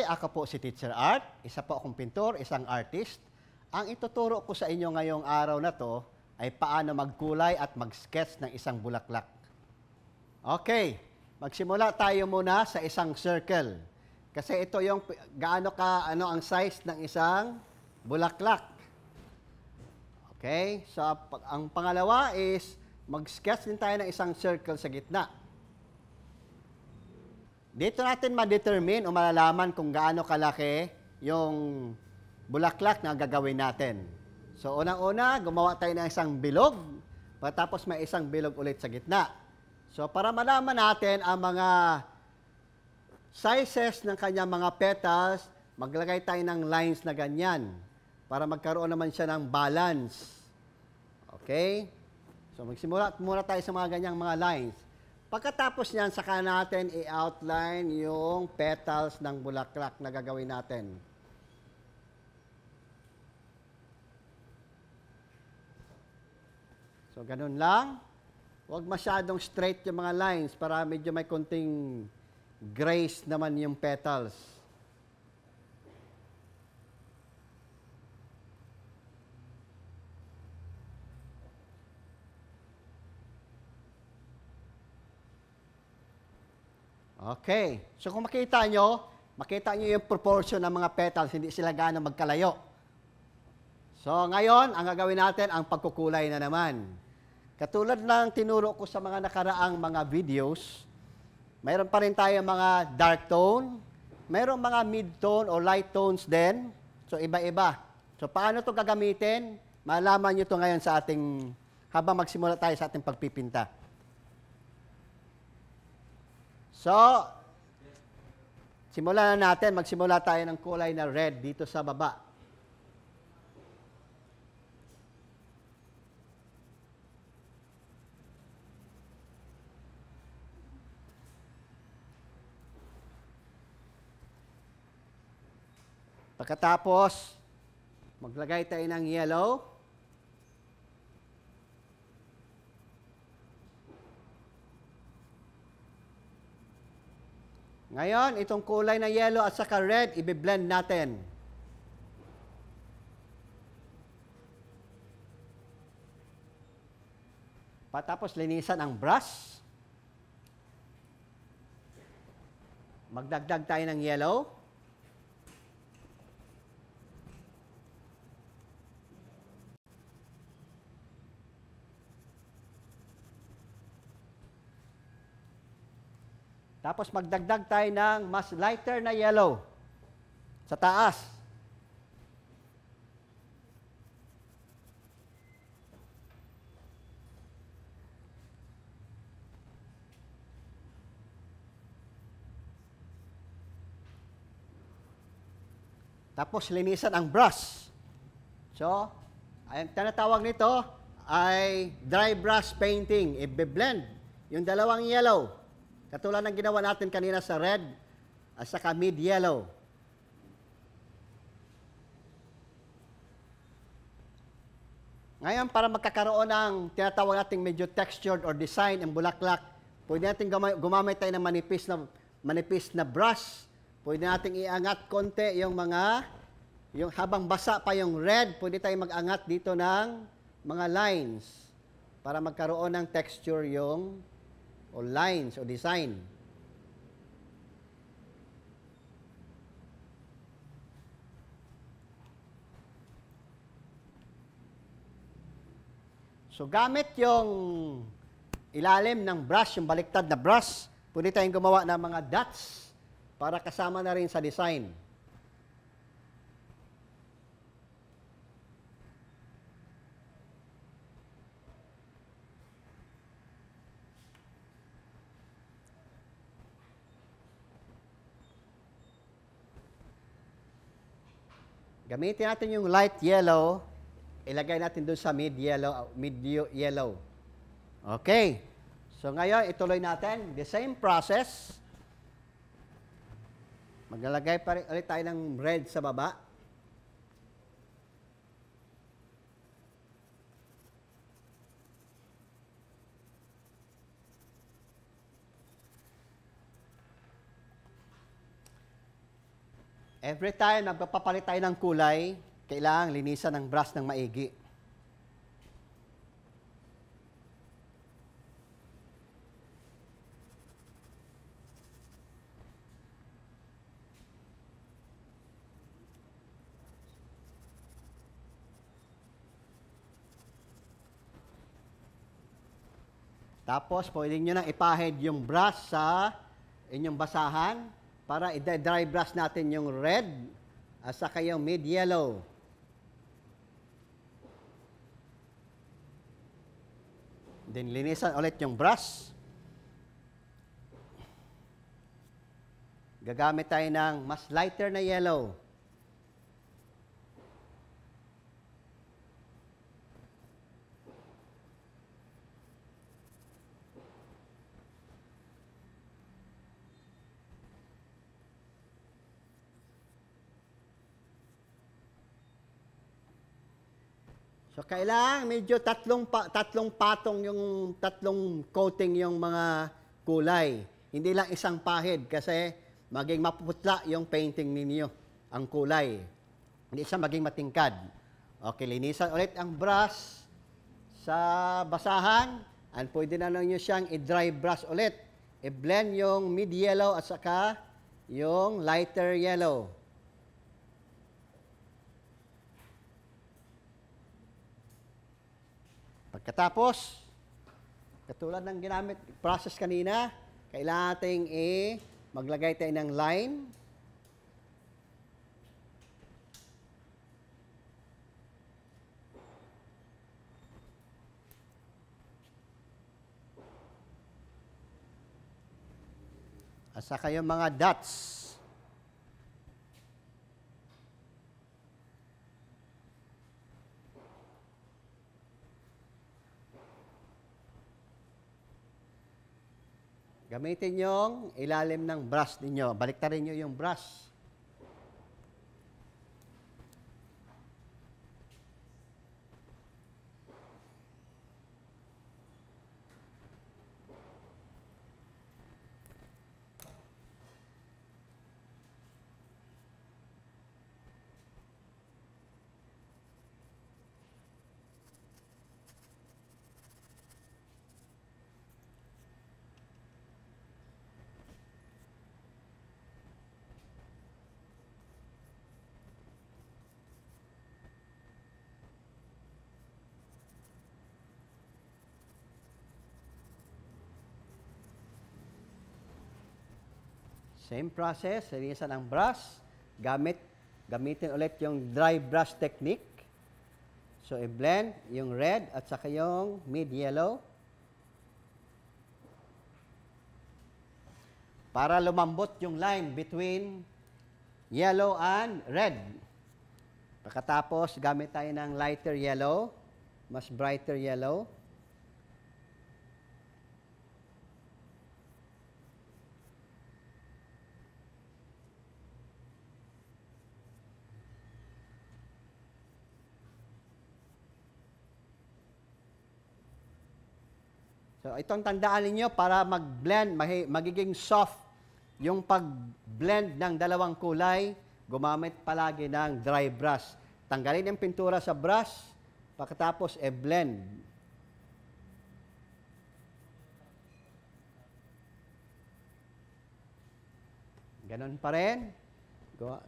Hi, ako po si Teacher Art, isa po akong pintor, isang artist. Ang ituturo ko sa inyo ngayong araw na to ay paano magkulay at mag-sketch ng isang bulaklak. Okay, magsimula tayo muna sa isang circle. Kasi ito yung gaano ka ano ang size ng isang bulaklak. Okay? So ang pangalawa is mag-sketch din tayo ng isang circle sa gitna. Dito natin ma-determine o malalaman kung gaano kalaki yung bulaklak na gagawin natin. So, unang-una, gumawa tayo ng isang bilog, patapos may isang bilog ulit sa gitna. So, para malaman natin ang mga sizes ng kanyang mga petals, maglagay tayo ng lines na ganyan para magkaroon naman siya ng balance. Okay? So, magsimula muna tayo sa mga ganyang mga lines. Pagkatapos niyan, saka natin i-outline yung petals ng bulaklak na gagawin natin. So, ganun lang. Huwag masyadong straight yung mga lines para medyo may konting grace naman yung petals. Okay. So kung makita nyo, makita nyo yung proportion ng mga petals, hindi sila gaano magkalayo. So ngayon, ang gagawin natin, ang pagkukulay na naman. Katulad ng tinuro ko sa mga nakaraang mga videos, mayroon pa rin tayong mga dark tone, mayroon mga mid-tone o light tones din. So iba-iba. So paano to gagamitin? Malaman nyo to ngayon sa ating, habang magsimula tayo sa ating pagpipinta. So, simulan na natin. Magsimula tayo ng kulay na red dito sa baba. Pagkatapos, maglagay tayo ng yellow. Ngayon, itong kulay na yellow at saka red, i-blend natin. Patapos linisan ang brush. Magdagdag tayo ng yellow. Tapos magdagdag tayo ng mas lighter na yellow sa taas. Tapos linisan ang brush. So, ang tinatawag nito ay dry brush painting. Ibe-blend yung dalawang yellow Katulad ng ginawa natin kanina sa red at saka mid-yellow. Ngayon, para magkakaroon ng tinatawag nating medyo textured or design ang bulaklak, pwede natin gumamit tayo ng manipis na, manipis na brush. Pwede nating iangat konti yung mga, yung habang basa pa yung red, pwede tayong mag-angat dito ng mga lines para magkaroon ng texture yung o lines o design. So gamit yung ilalim ng brush, yung baliktad na brush, pwede tayong gumawa ng mga dots para kasama na rin sa design. Gamitin natin yung light yellow, ilagay natin doon sa mid yellow, mid yellow. Okay. So ngayon, ituloy natin the same process. Maglalagay pa rin ulit tayo ng red sa baba. Every time nagpapalit tayo ng kulay, kailangan linisan ang brush ng maigi. Tapos, pwede nyo nang ipahid yung brush sa inyong basahan para i-dry brush natin yung red at saka yung mid-yellow. Then, linisan ulit yung brush. Gagamit tayo ng mas lighter na yellow. So kailangan medyo tatlong pa, tatlong patong yung tatlong coating yung mga kulay. Hindi lang isang pahid kasi maging maputla yung painting ninyo ang kulay. Hindi siya maging matingkad. Okay, linisan ulit ang brush sa basahan and pwede na lang nyo siyang i-dry brush ulit. I-blend yung mid-yellow at saka yung lighter yellow. Pagkatapos, katulad ng ginamit process kanina, kailangan nating i- maglagay tayo ng line. Asa kayong mga dots. Gamitin yung ilalim ng brush ninyo. Baliktarin nyo yung brush. Same process, linisan ang brush, gamit, gamitin ulit yung dry brush technique. So, i-blend yung red at saka yung mid-yellow. Para lumambot yung line between yellow and red. Pagkatapos, gamit tayo ng lighter yellow, mas brighter yellow. Uh, itong tandaan ninyo para mag-blend, magiging soft yung pag-blend ng dalawang kulay, gumamit palagi ng dry brush. Tanggalin ang pintura sa brush, pagkatapos e-blend. Ganon pa rin.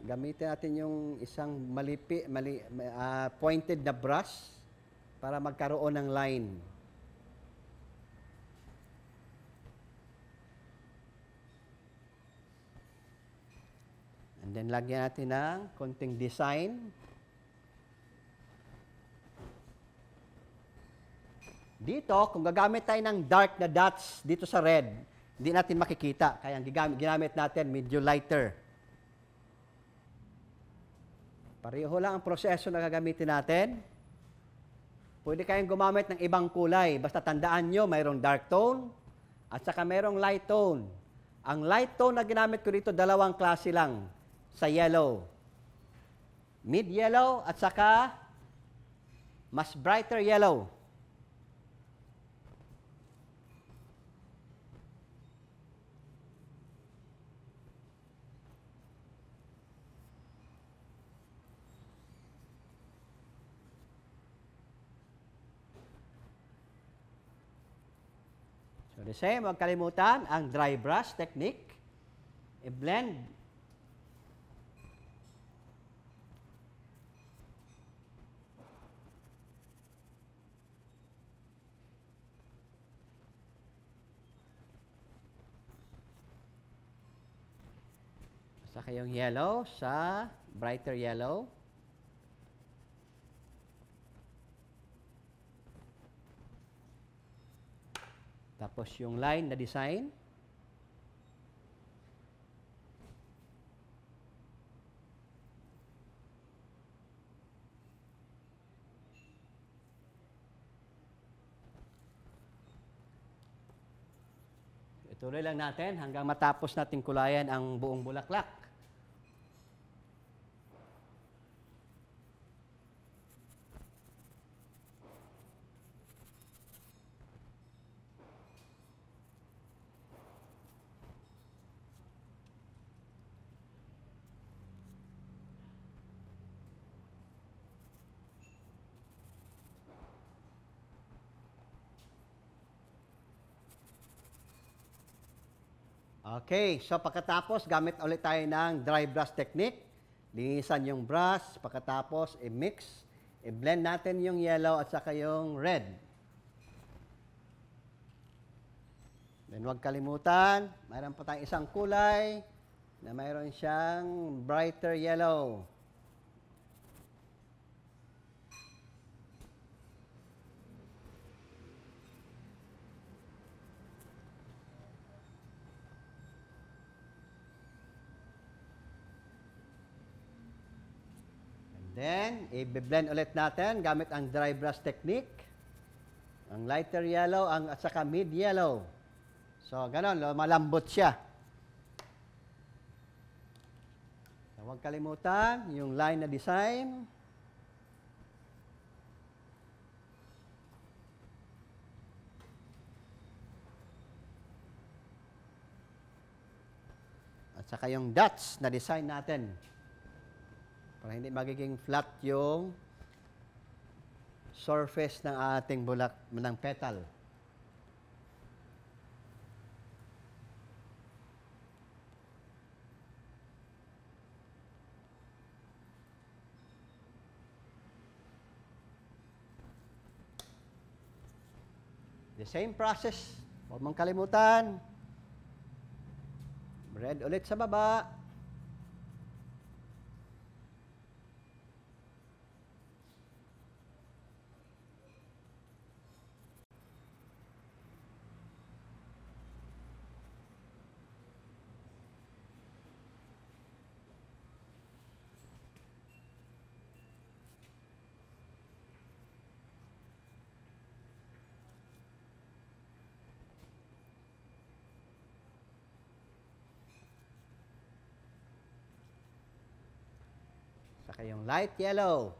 Gamitin natin yung isang malipi, mali, uh, pointed na brush para magkaroon ng line. Then lagyan natin ng konting design. Dito, kung gagamit tayo ng dark na dots dito sa red, hindi natin makikita. Kaya ang gigamit, ginamit natin medyo lighter. Pareho lang ang proseso na gagamitin natin. Pwede kayong gumamit ng ibang kulay. Basta tandaan nyo, mayroong dark tone at saka mayroong light tone. Ang light tone na ginamit ko dito, dalawang klase lang sa yellow. Mid-yellow at saka mas brighter yellow. So the same, huwag kalimutan ang dry brush technique. I-blend sa kayong yellow sa brighter yellow. Tapos yung line na design. Ituloy lang natin hanggang matapos natin kulayan ang buong bulaklak. Okay, so pagkatapos, gamit ulit tayo ng dry brush technique. Linisan yung brush, pagkatapos i-mix, i-blend natin yung yellow at saka yung red. Then huwag kalimutan, mayroon pa tayong isang kulay na mayroon siyang brighter yellow. Then, i-blend ulit natin gamit ang dry brush technique. Ang lighter yellow ang, at saka mid yellow. So, ganun, malambot siya. So, huwag kalimutan yung line na design. At saka yung dots na design natin. Para hindi magiging flat yung surface ng ating bulak, ng petal. The same process. Huwag mong kalimutan. Red ulit sa baba. light yellow.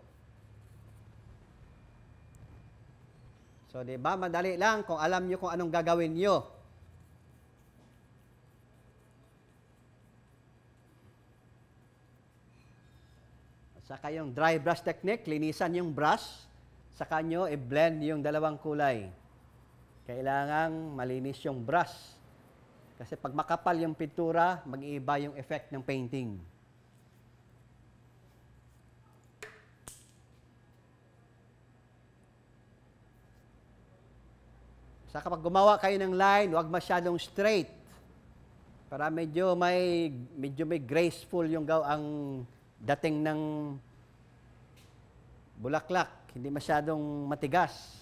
So, di ba? Madali lang kung alam nyo kung anong gagawin nyo. Saka yung dry brush technique, linisan yung brush. Saka nyo, i-blend yung dalawang kulay. Kailangang malinis yung brush. Kasi pag makapal yung pintura, mag-iiba yung effect ng painting. Sa kapag gumawa kayo ng line, huwag masyadong straight. Para medyo may medyo may graceful yung gaw ang dating ng bulaklak, hindi masyadong matigas.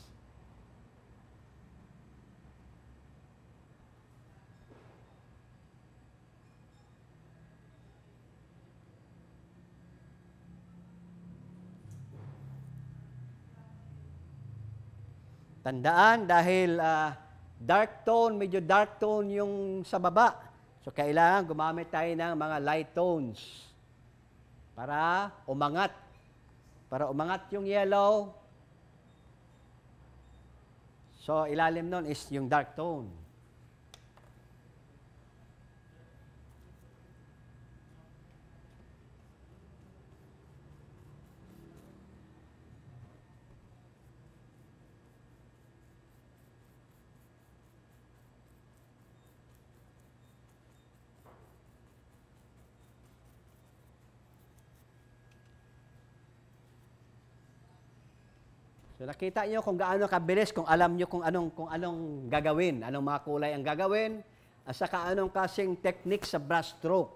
Tandaan dahil uh, dark tone, medyo dark tone yung sa baba. So kailangan gumamit tayo ng mga light tones para umangat. Para umangat yung yellow. So ilalim nun is yung dark tone. So nakita niyo kung gaano kabilis kung alam niyo kung anong kung anong gagawin, anong mga kulay ang gagawin, at saka anong kasing technique sa brush stroke.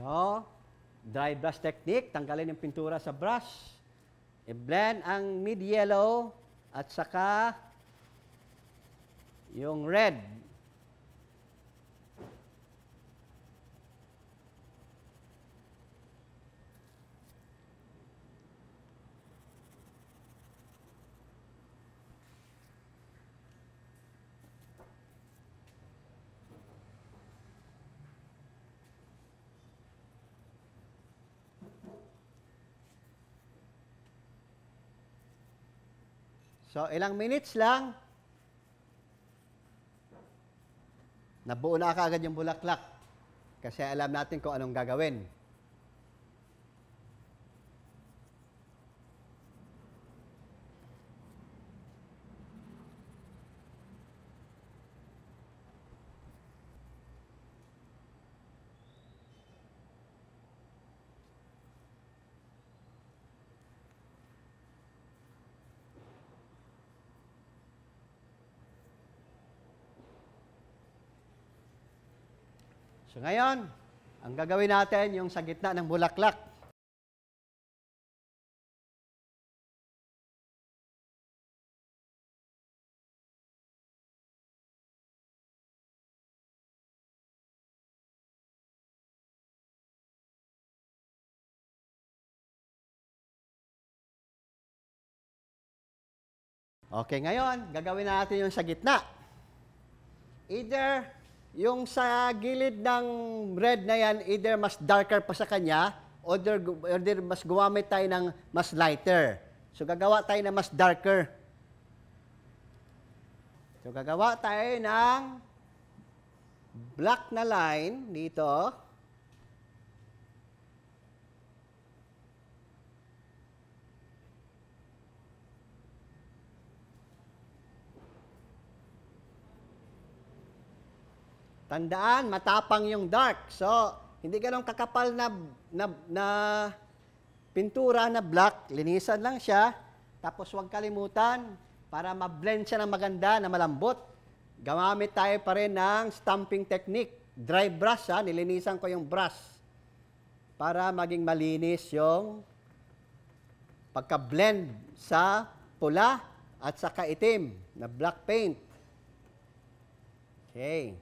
So, dry brush technique, tanggalin yung pintura sa brush. I-blend ang mid-yellow at saka, yung red, So, ilang minutes lang, nabuo na kaagad yung bulaklak. Kasi alam natin kung anong gagawin. So ngayon, ang gagawin natin yung sa gitna ng bulaklak. Okay, ngayon, gagawin natin yung sa gitna. Either yung sa gilid ng red na yan, either mas darker pa sa kanya, or, there, or mas gumamit tayo ng mas lighter. So, gagawa tayo ng mas darker. So, gagawa tayo ng black na line dito. Tandaan, matapang yung dark. So, hindi ganong kakapal na, na, na pintura na black. Linisan lang siya. Tapos huwag kalimutan para ma-blend siya ng maganda, na malambot. Gamamit tayo pa rin ng stamping technique. Dry brush ha, nilinisan ko yung brush para maging malinis yung pagka-blend sa pula at sa kaitim na black paint. Okay.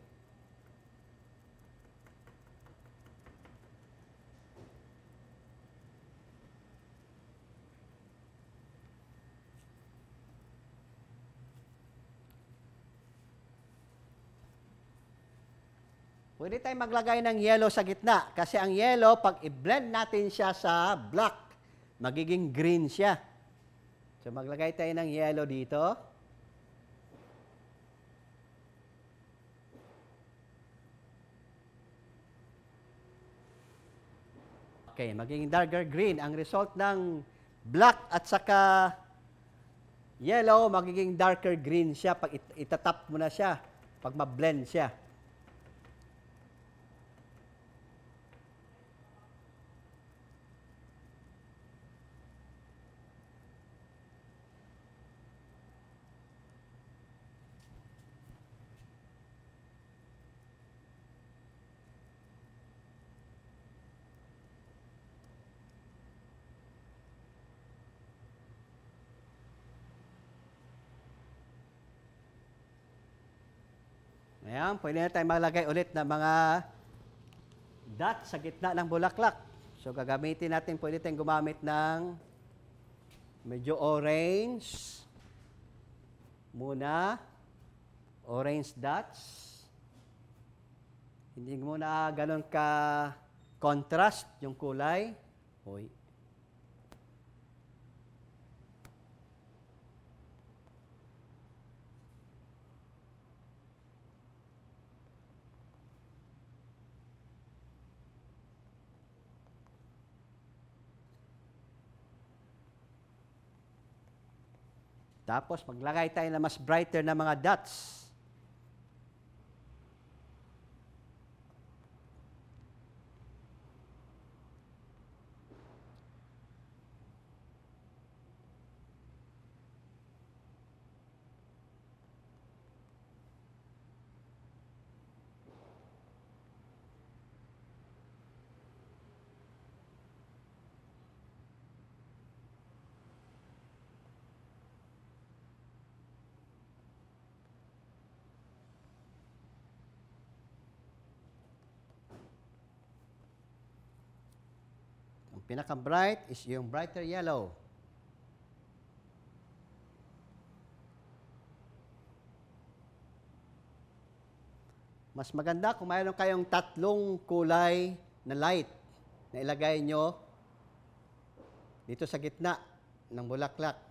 Pwede tayong maglagay ng yellow sa gitna kasi ang yellow, pag i-blend natin siya sa black, magiging green siya. So maglagay tayo ng yellow dito. Okay, magiging darker green. Ang result ng black at saka yellow, magiging darker green siya pag itatap mo na siya, pag ma-blend siya. Ayan, pwede na tayo maglagay ulit ng mga dot sa gitna ng bulaklak. So, gagamitin natin, pwede tayong gumamit ng medyo orange. Muna, orange dots. Hindi muna ganun ka contrast yung kulay. Hoy, Tapos maglagay tayo ng mas brighter na mga dots. Pinaka-bright is yung brighter yellow. Mas maganda kung mayroon kayong tatlong kulay na light na ilagay nyo dito sa gitna ng bulaklak.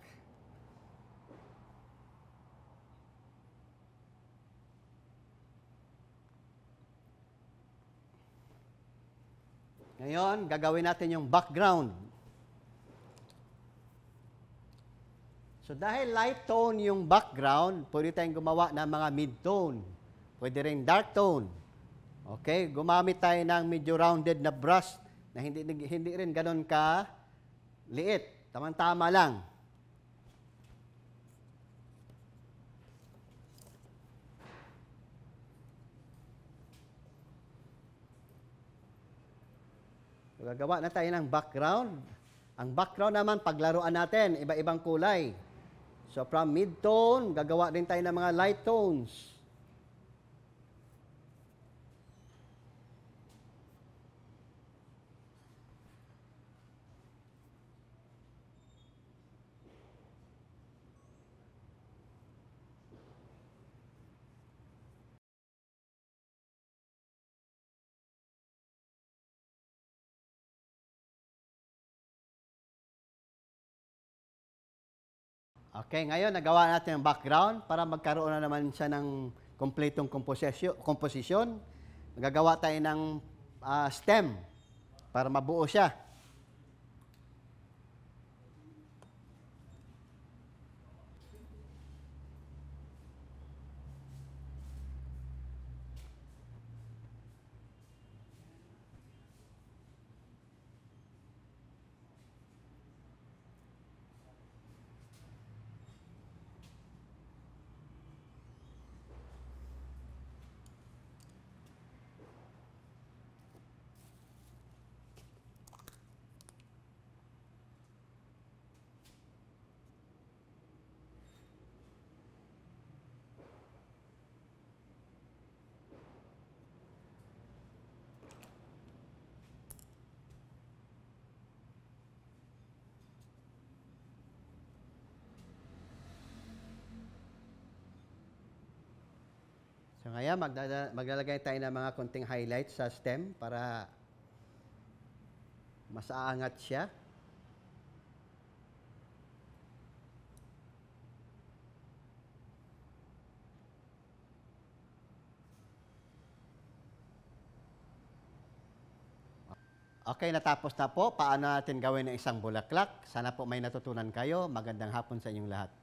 Ngayon, gagawin natin yung background. So dahil light tone yung background, pwede tayong gumawa ng mga mid-tone. Pwede rin dark tone. Okay, gumamit tayo ng medyo rounded na brush na hindi, hindi rin ganun ka liit. Tamang-tama lang. gagawa na tayo ng background. Ang background naman, paglaruan natin, iba-ibang kulay. So, from mid-tone, gagawa din tayo ng mga light tones. Okay, ngayon nagawa natin ang background para magkaroon na naman siya ng kompletong komposisyon. Magagawa tayo ng uh, stem para mabuo siya. So kaya maglalagay tayo ng mga konting highlights sa stem para mas aangat siya. Okay, natapos na po. Paano natin gawin ng isang bulaklak? Sana po may natutunan kayo. Magandang hapon sa inyong lahat.